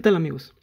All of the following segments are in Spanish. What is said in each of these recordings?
¿Qué tal amigos?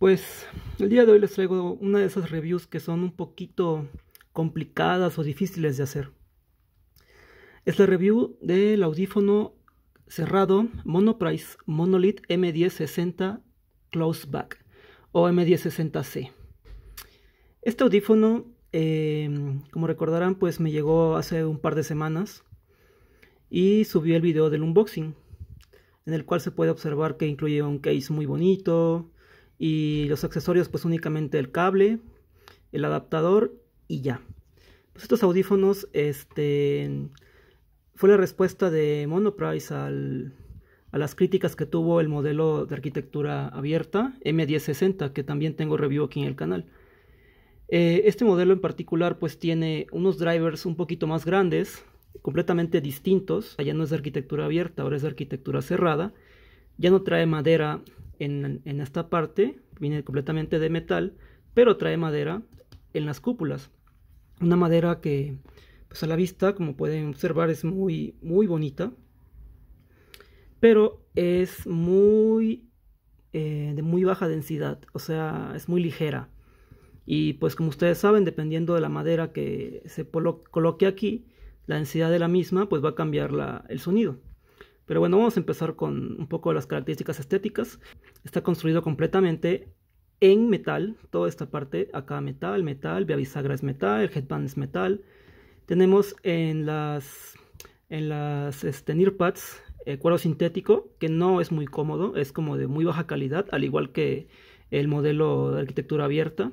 Pues el día de hoy les traigo una de esas reviews que son un poquito complicadas o difíciles de hacer. Es la review del audífono cerrado Monoprice Monolith M1060 back o M1060C. Este audífono, em, como recordarán, pues me llegó hace un par de semanas y subí el video del unboxing en el cual se puede observar que incluye un case muy bonito y los accesorios pues únicamente el cable, el adaptador y ya. Pues estos audífonos este, fue la respuesta de Monoprice al, a las críticas que tuvo el modelo de arquitectura abierta M1060 que también tengo review aquí en el canal. Eh, este modelo en particular pues tiene unos drivers un poquito más grandes completamente distintos. ya no es arquitectura abierta, ahora es arquitectura cerrada. Ya no trae madera en, en esta parte, viene completamente de metal, pero trae madera en las cúpulas. Una madera que, pues a la vista, como pueden observar, es muy, muy bonita. Pero es muy eh, de muy baja densidad, o sea, es muy ligera. Y pues como ustedes saben, dependiendo de la madera que se coloque aquí, la densidad de la misma pues va a cambiar el sonido. Pero bueno, vamos a empezar con un poco de las características estéticas. Está construido completamente en metal, toda esta parte, acá metal, metal, vía bisagra es metal, el headband es metal. Tenemos en las, en las este, nearpads eh, cuero sintético, que no es muy cómodo, es como de muy baja calidad, al igual que el modelo de arquitectura abierta.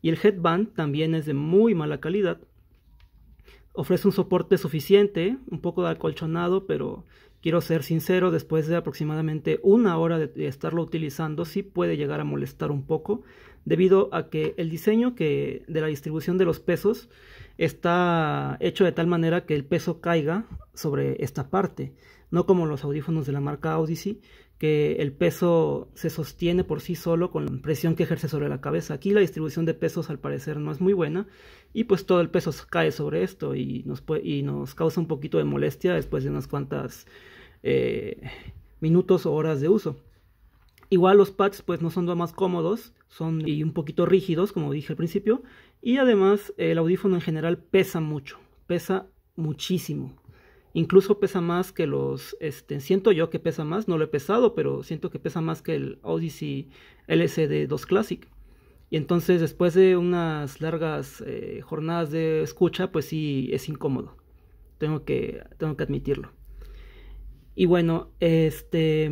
Y el headband también es de muy mala calidad, ofrece un soporte suficiente, un poco de acolchonado, pero quiero ser sincero, después de aproximadamente una hora de, estarlo utilizando, sí puede llegar a molestar un poco, debido a que el diseño que, de la distribución de los pesos está hecho de tal manera que el peso caiga sobre esta parte, no como los audífonos de la marca Odyssey, el peso se sostiene por sí solo con la presión que ejerce sobre la cabeza. Aquí la distribución de pesos al parecer no es muy buena y pues todo el peso cae sobre esto y nos, causa un poquito de molestia después de unas cuantas eh, minutos o horas de uso. Igual los pads pues no son los más cómodos, son y un poquito rígidos como dije al principio y además el audífono en general pesa mucho, pesa muchísimo. Incluso pesa más que los, este, siento yo que pesa más, no lo he pesado, pero siento que pesa más que el Odyssey LCD2 Classic. Y entonces después de unas largas eh, jornadas de escucha, pues sí es incómodo. Tengo que, tengo que admitirlo. Y bueno, este,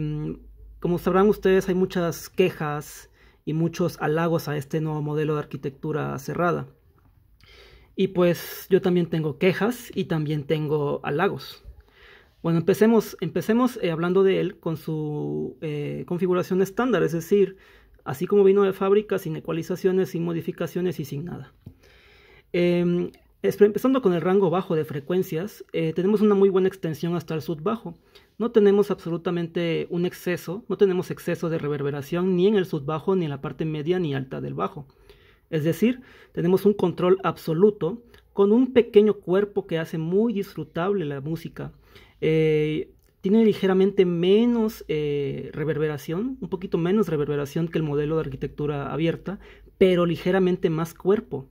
como sabrán ustedes, hay muchas quejas y muchos halagos a este nuevo modelo de arquitectura cerrada. Y pues yo también tengo quejas y también tengo halagos. Bueno, empecemos, empecemos eh, hablando de él con su eh, configuración estándar, es decir, así como vino de fábrica, sin ecualizaciones, sin modificaciones y sin nada. Em, empezando con el rango bajo de frecuencias, eh, tenemos una muy buena extensión hasta el subbajo. bajo. No tenemos absolutamente un exceso, no tenemos exceso de reverberación ni en el subbajo, bajo, ni en la parte media ni alta del bajo. Es decir, tenemos un control absoluto con un pequeño cuerpo que hace muy disfrutable la música. Eh, tiene ligeramente menos eh, reverberación, un poquito menos reverberación que el modelo de arquitectura abierta, pero ligeramente más cuerpo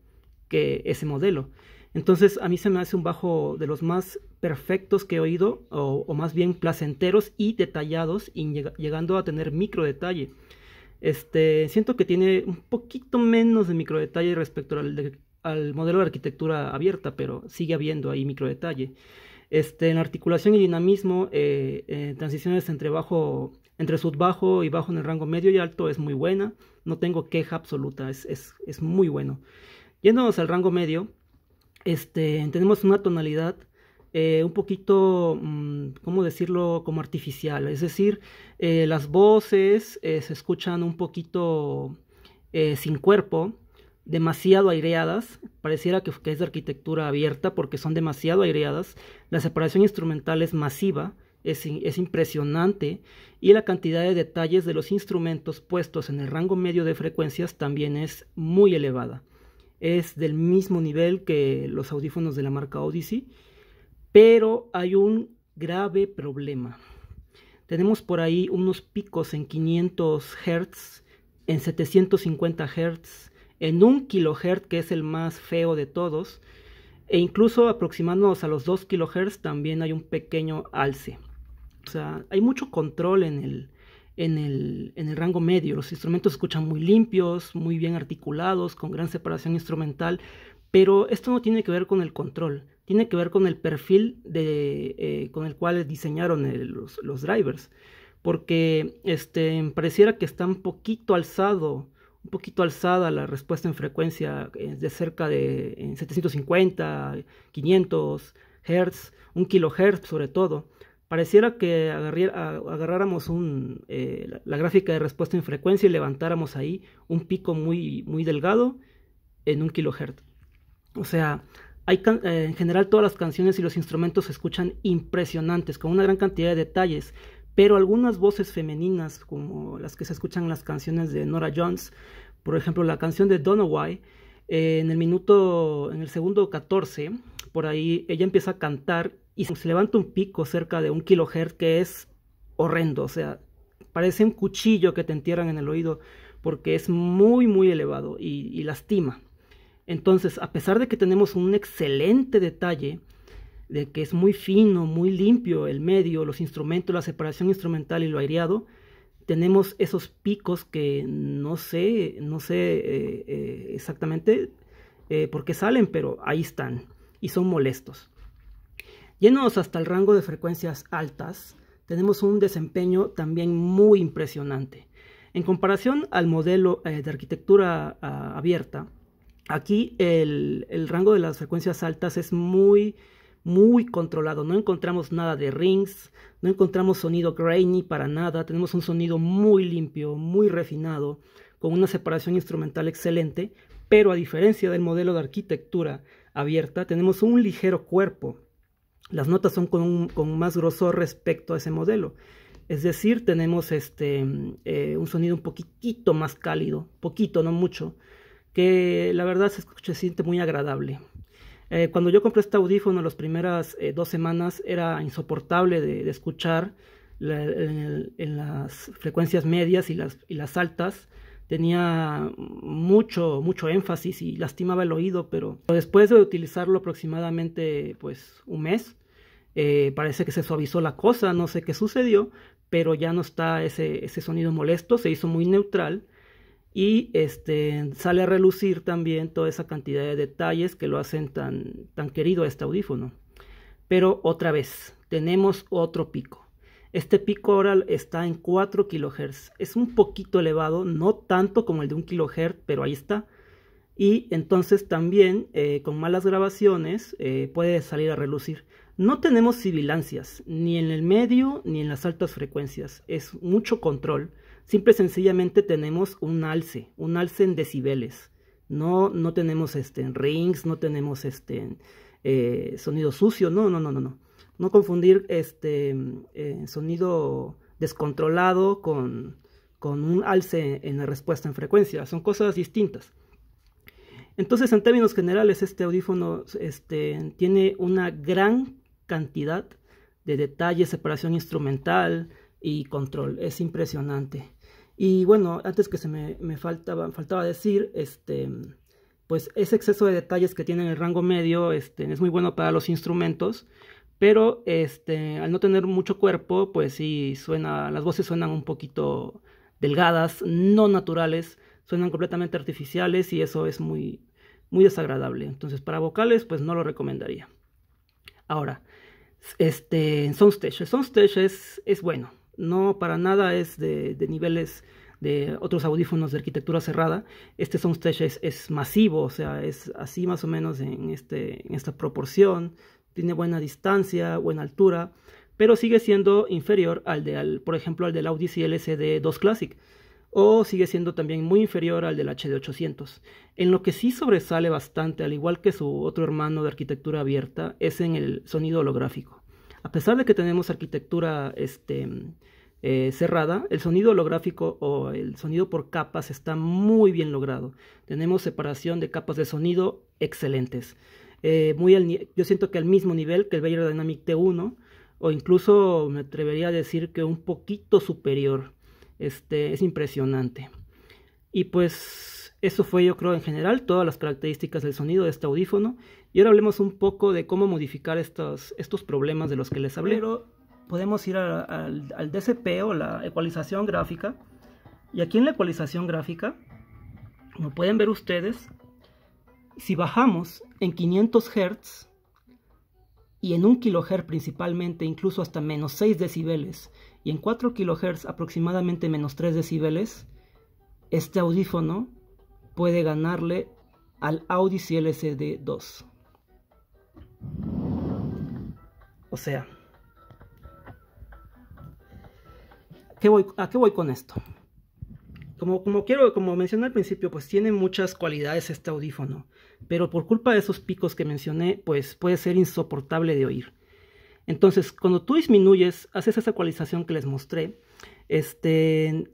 que ese modelo. Entonces a mí se me hace un bajo de los más perfectos que he oído, o, más bien placenteros y detallados, llegando a tener micro detalle. Este, siento que tiene un poquito menos de microdetalle respecto al, modelo de arquitectura abierta, pero sigue habiendo ahí microdetalle. Este, en articulación y dinamismo, eh, transiciones entre bajo, entre sub-bajo y bajo en el rango medio y alto es muy buena. No tengo queja absoluta, es, muy bueno. Yéndonos al rango medio, este, tenemos una tonalidad eh, un poquito, mm, ¿cómo decirlo?, como artificial. Es decir, eh, las voces eh, se escuchan un poquito sin cuerpo, demasiado aireadas, pareciera que, es de arquitectura abierta porque son demasiado aireadas, la separación instrumental es masiva, es, es impresionante y la cantidad de detalles de los instrumentos puestos en el rango medio de frecuencias también es muy elevada. Es del mismo nivel que los audífonos de la marca Odyssey pero hay un grave problema. Tenemos por ahí unos picos en 500 Hz, en 750 Hz, en 1 kHz, que es el más feo de todos, e incluso aproximándonos a los 2 kHz también hay un pequeño alce. O sea, hay mucho control en el, en el, en el rango medio. Los instrumentos escuchan muy limpios, muy bien articulados, con gran separación instrumental, pero esto no tiene que ver con el control, tiene que ver con el perfil de, eh, con el cual diseñaron los, drivers. Porque este, pareciera que está un poquito alzado, un poquito alzada la respuesta en frecuencia eh, de cerca de 750, 500 Hz, 1 kHz sobre todo. Pareciera que agarráramos un, eh, la, gráfica de respuesta en frecuencia y levantáramos ahí un pico muy, muy delgado en 1 kHz. O sea, hay eh, en general todas las canciones y los instrumentos se escuchan impresionantes, con una gran cantidad de detalles, pero algunas voces femeninas, como las que se escuchan en las canciones de Nora Jones, por ejemplo la canción de Donaway, eh, en el minuto, en el segundo 14, por ahí ella empieza a cantar y se levanta un pico cerca de un kilohertz que es horrendo, o sea, parece un cuchillo que te entierran en el oído porque es muy muy elevado y lastima. Entonces, a pesar de que tenemos un excelente detalle, de que es muy fino, muy limpio el medio, los instrumentos, la separación instrumental y lo aireado, tenemos esos picos que no sé, no sé eh, eh, exactamente eh, por qué salen, pero ahí están y son molestos. Llenos hasta el rango de frecuencias altas, tenemos un desempeño también muy impresionante. En comparación al modelo de arquitectura ah, abierta, Aquí el, rango de las frecuencias altas es muy, muy controlado. No encontramos nada de rings, no encontramos sonido grainy para nada. Tenemos un sonido muy limpio, muy refinado, con una separación instrumental excelente. Pero a diferencia del modelo de arquitectura abierta, tenemos un ligero cuerpo. Las notas son con, más grosor respecto a ese modelo. Es decir, tenemos este, eh, un sonido un poquitito más cálido, poquito, no mucho que la verdad se, siente muy agradable. Eh, cuando yo compré este audífono las primeras eh, dos semanas era insoportable de, escuchar en, las frecuencias medias y las, y las altas. Tenía mucho, mucho énfasis y lastimaba el oído, pero después de utilizarlo aproximadamente pues, un mes, eh, parece que se suavizó la cosa, no sé qué sucedió, pero ya no está ese, ese sonido molesto, se hizo muy neutral y este, sale a relucir también toda esa cantidad de detalles que lo hacen tan, tan querido a este audífono. Pero otra vez, tenemos otro pico. Este pico oral está en 4 kHz. Es un poquito elevado, no tanto como el de 1 kHz, pero ahí está. Y entonces también eh, con malas grabaciones eh, puede salir a relucir. No tenemos sibilancias, ni en el medio ni en las altas frecuencias. Es mucho control simple y sencillamente tenemos un alce, un alce en decibeles. No, no tenemos este, rings, no tenemos este, eh, sonido sucio, no, no, no, no, no. confundir este eh, sonido descontrolado con, un alce en la respuesta en frecuencia, son cosas distintas. Entonces, en términos generales, este audífono este, tiene una gran cantidad de detalles, separación instrumental, y control. Es impresionante. Y bueno, antes que se me, me faltaba, faltaba decir, este, pues ese exceso de detalles que tiene en el rango medio este, es muy bueno para los instrumentos, pero este, al no tener mucho cuerpo, pues sí, suena, las voces suenan un poquito delgadas, no naturales, suenan completamente artificiales y eso es muy, muy desagradable. Entonces, para vocales, pues no lo recomendaría. Ahora, este, Soundstage. El Soundstage es, es bueno no para nada es de, niveles de otros audífonos de arquitectura cerrada. Este soundstage es, es masivo, o sea, es así más o menos en, este, en esta proporción. Tiene buena distancia, buena altura, pero sigue siendo inferior al de, por ejemplo, al del Audi CLCD 2 Classic. O sigue siendo también muy inferior al del HD800. En lo que sí sobresale bastante, al igual que su otro hermano de arquitectura abierta, es en el sonido holográfico. A pesar de que tenemos arquitectura este, eh, cerrada, el sonido holográfico o el sonido por capas está muy bien logrado. Tenemos separación de capas de sonido excelentes. Eh, muy yo siento que al mismo nivel que el Bayer Dynamic T1, o incluso me atrevería a decir que un poquito superior. Este, es impresionante. Y pues eso fue yo creo en general todas las características del sonido de este audífono. Y ahora hablemos un poco de cómo modificar estos, problemas de los que les hablé podemos ir al, al DCP o la ecualización gráfica. Y aquí en la ecualización gráfica, como pueden ver ustedes, si bajamos en 500 Hz y en 1 kHz principalmente, incluso hasta menos 6 decibeles, y en 4 kHz aproximadamente menos 3 decibeles, este audífono puede ganarle al Audi CLCD2. O sea, voy, a qué voy con esto? Como, quiero, como mencioné al principio, pues tiene muchas cualidades este audífono, pero por culpa de esos picos que mencioné, pues puede ser insoportable de oír. Entonces, cuando tú disminuyes, haces esa ecualización que les mostré, este,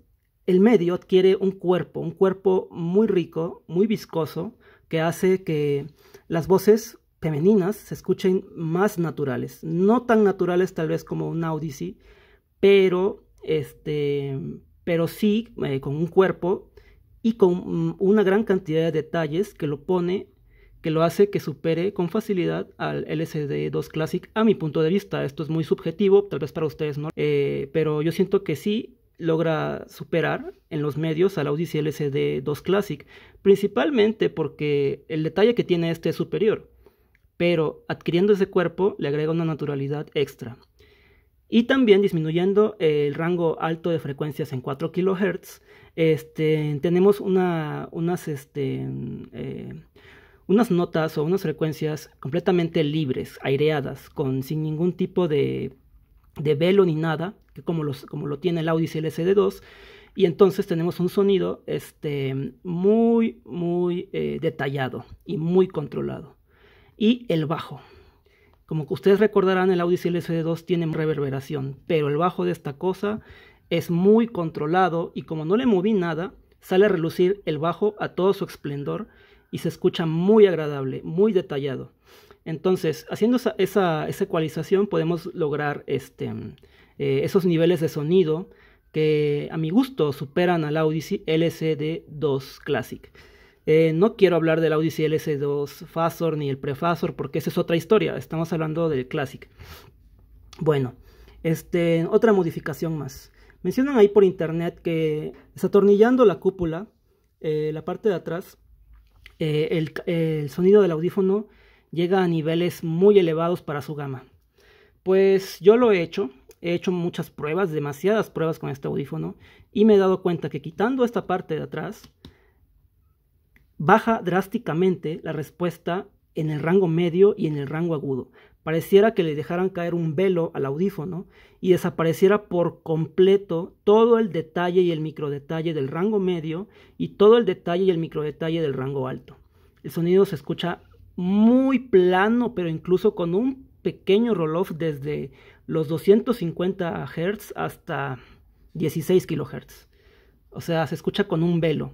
el medio adquiere un cuerpo, un cuerpo muy rico, muy viscoso, que hace que las voces femeninas se escuchen más naturales, no tan naturales tal vez como un Odyssey, pero este, pero sí eh, con un cuerpo y con mm, una gran cantidad de detalles que lo pone, que lo hace que supere con facilidad al lsd 2 Classic a mi punto de vista. Esto es muy subjetivo, tal vez para ustedes no, eh, pero yo siento que sí logra superar en los medios al Audi LCD2 Classic, principalmente porque el detalle que tiene este es superior, pero adquiriendo ese cuerpo le agrega una naturalidad extra y también disminuyendo el rango alto de frecuencias en 4 kHz, este, tenemos una, unas, este, eh, unas notas o unas frecuencias completamente libres, aireadas, con, sin ningún tipo de, de velo ni nada, que como, los, como lo tiene el Audi LCD2, y entonces tenemos un sonido este, muy, muy eh, detallado y muy controlado. Y el bajo. Como que ustedes recordarán, el Audi lcd 2 tiene reverberación, pero el bajo de esta cosa es muy controlado y como no le moví nada, sale a relucir el bajo a todo su esplendor y se escucha muy agradable, muy detallado. Entonces, haciendo esa, ecualización podemos lograr este, eh, esos niveles de sonido que a mi gusto superan al Audi LCD2 Classic. Eh, no quiero hablar del Audi CLS2 Fasor ni el Prefasor porque esa es otra historia. Estamos hablando del Classic. Bueno, este, otra modificación más. Mencionan ahí por internet que desatornillando la cúpula, eh, la parte de atrás, eh, el, el sonido del audífono llega a niveles muy elevados para su gama. Pues yo lo he hecho, he hecho muchas pruebas, demasiadas pruebas con este audífono, y me he dado cuenta que quitando esta parte de atrás, baja drásticamente la respuesta en el rango medio y en el rango agudo. Pareciera que le dejaran caer un velo al audífono y desapareciera por completo todo el detalle y el microdetalle del rango medio y todo el detalle y el microdetalle del rango alto. El sonido se escucha muy plano, pero incluso con un pequeño roll-off desde los 250 Hz hasta 16 kHz. O sea, se escucha con un velo.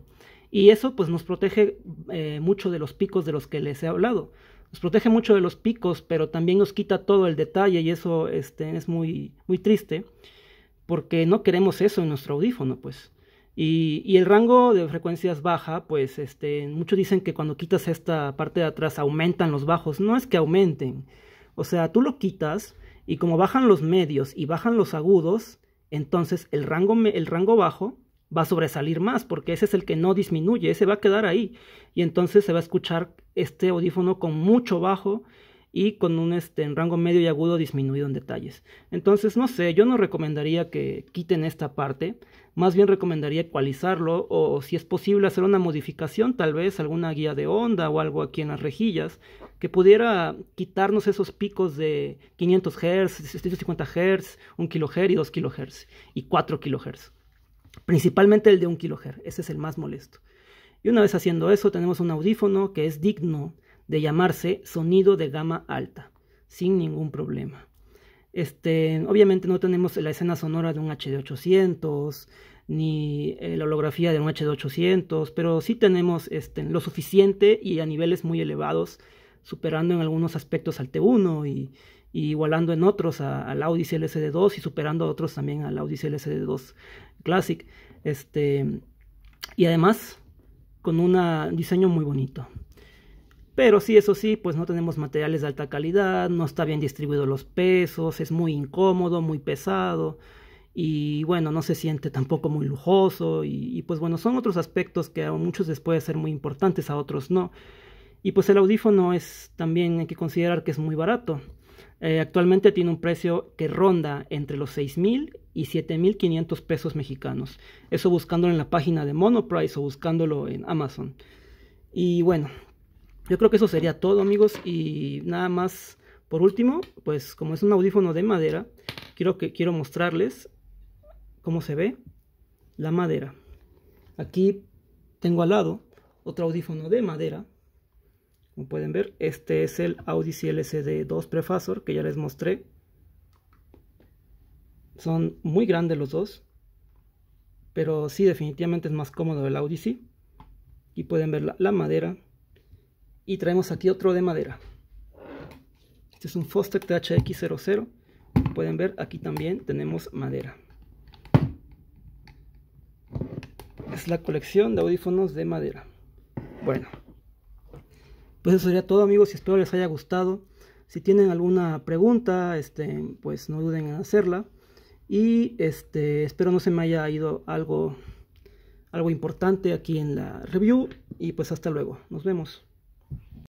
Y eso pues nos protege eh, mucho de los picos de los que les he hablado. Nos protege mucho de los picos, pero también nos quita todo el detalle y eso este, es muy, muy triste porque no queremos eso en nuestro audífono, pues. Y, el rango de frecuencias baja, pues este, muchos dicen que cuando quitas esta parte de atrás aumentan los bajos. No es que aumenten. O sea, tú lo quitas y como bajan los medios y bajan los agudos, entonces el rango, el rango bajo va a sobresalir más, porque ese es el que no disminuye, ese va a quedar ahí. Y entonces se va a escuchar este audífono con mucho bajo y con un este, en rango medio y agudo disminuido en detalles. Entonces, no sé, yo no recomendaría que quiten esta parte, más bien recomendaría ecualizarlo o si es posible hacer una modificación, tal vez alguna guía de onda o algo aquí en las rejillas, que pudiera quitarnos esos picos de 500 Hz, 650 Hz, 1 kHz y 2 kHz y 4 kHz principalmente el de 1 kHz, ese es el más molesto. Y una vez haciendo eso, tenemos un audífono que es digno de llamarse sonido de gama alta, sin ningún problema. Este, obviamente no tenemos la escena sonora de un HD800, ni eh, la holografía de un HD800, pero sí tenemos este, lo suficiente y a niveles muy elevados, superando en algunos aspectos al T1 y, igualando en otros al Audi LCD2 y superando a otros también al Audi LCD2. Classic. Este, y además con un diseño muy bonito. Pero sí, eso sí, pues no tenemos materiales de alta calidad, no está bien distribuido los pesos, es muy incómodo, muy pesado y bueno, no se siente tampoco muy lujoso y, y pues bueno, son otros aspectos que a muchos les puede ser muy importantes, a otros no. Y pues el audífono es también hay que considerar que es muy barato. Eh, actualmente tiene un precio que ronda entre los 6.000 y 7.500 pesos mexicanos. Eso buscándolo en la página de Monoprice o buscándolo en Amazon. Y bueno, yo creo que eso sería todo amigos y nada más. Por último, pues como es un audífono de madera, quiero, que, quiero mostrarles cómo se ve la madera. Aquí tengo al lado otro audífono de madera como pueden ver, este es el Audici LCD2 Prefasor que ya les mostré. Son muy grandes los dos, pero sí definitivamente es más cómodo el C. Y pueden ver la, madera. Y traemos aquí otro de madera. Este es un Foster THX00. Como pueden ver, aquí también tenemos madera. Es la colección de audífonos de madera. Bueno. Pues eso sería todo amigos, espero les haya gustado. Si tienen alguna pregunta, este, pues no duden en hacerla. Y este, espero no se me haya ido algo, algo importante aquí en la review. Y pues hasta luego, nos vemos.